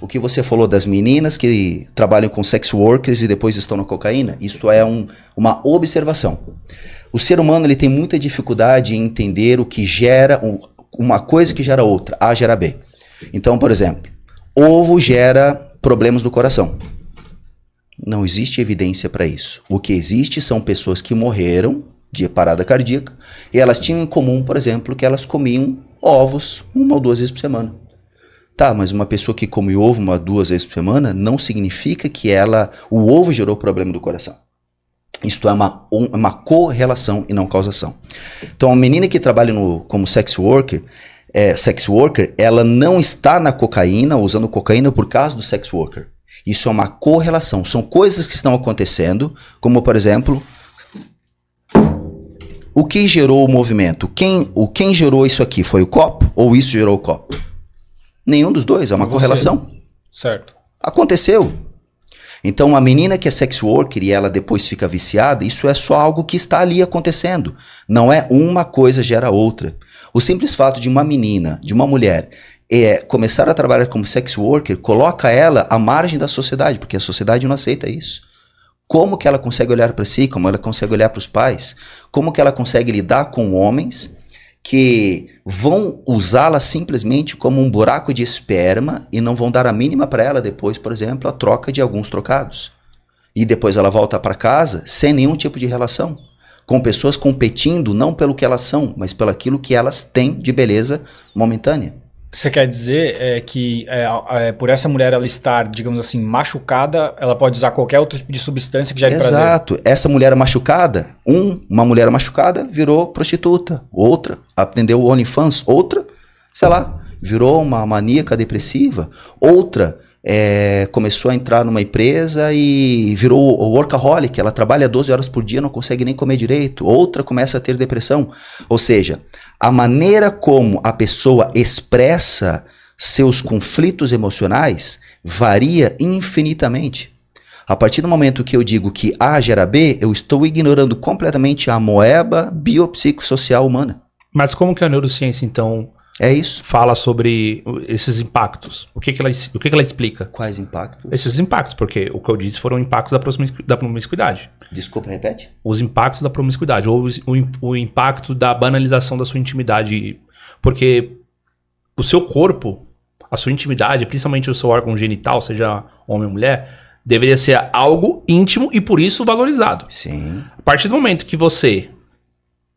o que você falou das meninas que trabalham com sex workers e depois estão na cocaína, isso é um, uma observação. O ser humano ele tem muita dificuldade em entender o que gera um, uma coisa que gera outra, A gera B. Então, por exemplo, ovo gera problemas do coração. Não existe evidência para isso. O que existe são pessoas que morreram de parada cardíaca e elas tinham em comum, por exemplo, que elas comiam ovos uma ou duas vezes por semana. Tá, mas uma pessoa que come ovo uma duas vezes por semana não significa que ela o ovo gerou problema do coração. Isto é uma, é uma correlação e não causação. Então, a menina que trabalha no, como sex worker, é, sex worker, ela não está na cocaína, usando cocaína por causa do sex worker. Isso é uma correlação. São coisas que estão acontecendo, como por exemplo, o que gerou o movimento? Quem, o, quem gerou isso aqui? Foi o copo ou isso gerou o copo? Nenhum dos dois, é uma correlação. Certo. Aconteceu. Então, a menina que é sex worker e ela depois fica viciada, isso é só algo que está ali acontecendo. Não é uma coisa gera outra. O simples fato de uma menina, de uma mulher, é, começar a trabalhar como sex worker coloca ela à margem da sociedade, porque a sociedade não aceita isso. Como que ela consegue olhar para si, como ela consegue olhar para os pais, como que ela consegue lidar com homens que vão usá-la simplesmente como um buraco de esperma e não vão dar a mínima para ela depois, por exemplo, a troca de alguns trocados. E depois ela volta para casa sem nenhum tipo de relação, com pessoas competindo não pelo que elas são, mas pelo aquilo que elas têm de beleza momentânea. Você quer dizer é, que é, é, por essa mulher ela estar, digamos assim, machucada, ela pode usar qualquer outro tipo de substância que gere é Exato. prazer? Exato. Essa mulher machucada, um, uma mulher machucada virou prostituta. Outra, aprendeu o OnlyFans. Outra, sei lá, virou uma maníaca depressiva. Outra, é, começou a entrar numa empresa e virou workaholic, ela trabalha 12 horas por dia, não consegue nem comer direito. Outra começa a ter depressão. Ou seja, a maneira como a pessoa expressa seus conflitos emocionais varia infinitamente. A partir do momento que eu digo que A gera B, eu estou ignorando completamente a moeba biopsicossocial humana. Mas como que a neurociência, então, é isso. Fala sobre esses impactos. O que, que, ela, o que, que ela explica? Quais impactos? Esses impactos, porque o que eu disse foram impactos da, promiscu da promiscuidade. Desculpa, repete? Os impactos da promiscuidade, ou o, o impacto da banalização da sua intimidade. Porque o seu corpo, a sua intimidade, principalmente o seu órgão genital, seja homem ou mulher, deveria ser algo íntimo e por isso valorizado. Sim. A partir do momento que você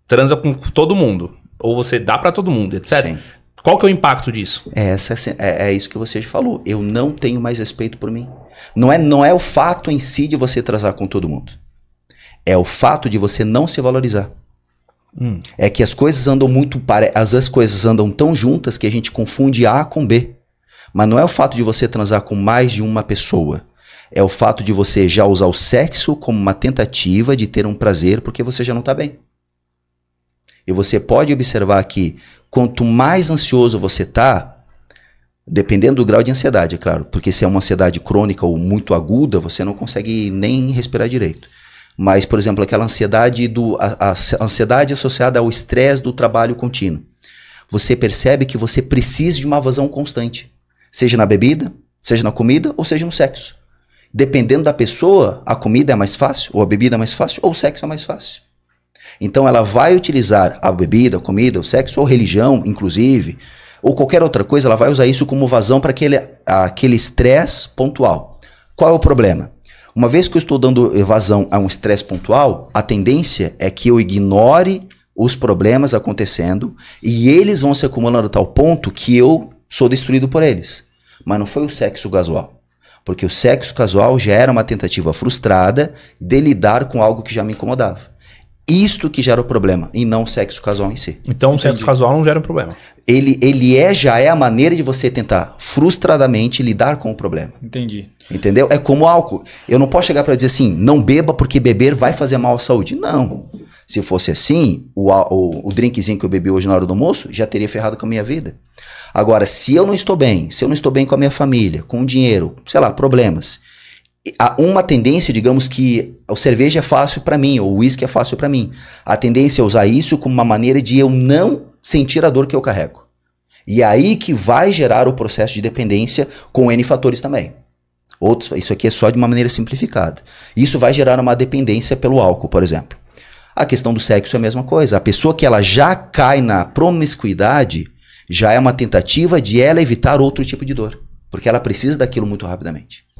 transa com todo mundo, ou você dá para todo mundo, etc. Sim. Qual que é o impacto disso? É, essa, é, é, é, isso que você falou. Eu não tenho mais respeito por mim. Não é, não é o fato em si de você transar com todo mundo. É o fato de você não se valorizar. Hum. É que as coisas andam muito. Pare... As, as coisas andam tão juntas que a gente confunde A com B. Mas não é o fato de você transar com mais de uma pessoa. É o fato de você já usar o sexo como uma tentativa de ter um prazer porque você já não está bem. E você pode observar que quanto mais ansioso você está, dependendo do grau de ansiedade, é claro, porque se é uma ansiedade crônica ou muito aguda, você não consegue nem respirar direito. Mas, por exemplo, aquela ansiedade do a, a ansiedade associada ao estresse do trabalho contínuo. Você percebe que você precisa de uma vazão constante, seja na bebida, seja na comida ou seja no sexo. Dependendo da pessoa, a comida é mais fácil, ou a bebida é mais fácil, ou o sexo é mais fácil. Então ela vai utilizar a bebida, a comida, o sexo ou religião, inclusive, ou qualquer outra coisa, ela vai usar isso como vazão para aquele estresse pontual. Qual é o problema? Uma vez que eu estou dando vazão a um estresse pontual, a tendência é que eu ignore os problemas acontecendo e eles vão se acumulando a tal ponto que eu sou destruído por eles. Mas não foi o sexo casual. Porque o sexo casual já era uma tentativa frustrada de lidar com algo que já me incomodava. Isto que gera o problema, e não o sexo casual em si. Então, o sexo casual não gera um problema. Ele, ele é, já é a maneira de você tentar frustradamente lidar com o problema. Entendi. Entendeu? É como álcool. Eu não posso chegar para dizer assim, não beba porque beber vai fazer mal à saúde. Não. Se fosse assim, o, o, o drinkzinho que eu bebi hoje na hora do almoço já teria ferrado com a minha vida. Agora, se eu não estou bem, se eu não estou bem com a minha família, com o dinheiro, sei lá, problemas, há uma tendência, digamos que o cerveja é fácil para mim, ou o uísque é fácil para mim. A tendência é usar isso como uma maneira de eu não sentir a dor que eu carrego. E é aí que vai gerar o processo de dependência com N fatores também. Outros, isso aqui é só de uma maneira simplificada. Isso vai gerar uma dependência pelo álcool, por exemplo. A questão do sexo é a mesma coisa. A pessoa que ela já cai na promiscuidade já é uma tentativa de ela evitar outro tipo de dor, porque ela precisa daquilo muito rapidamente.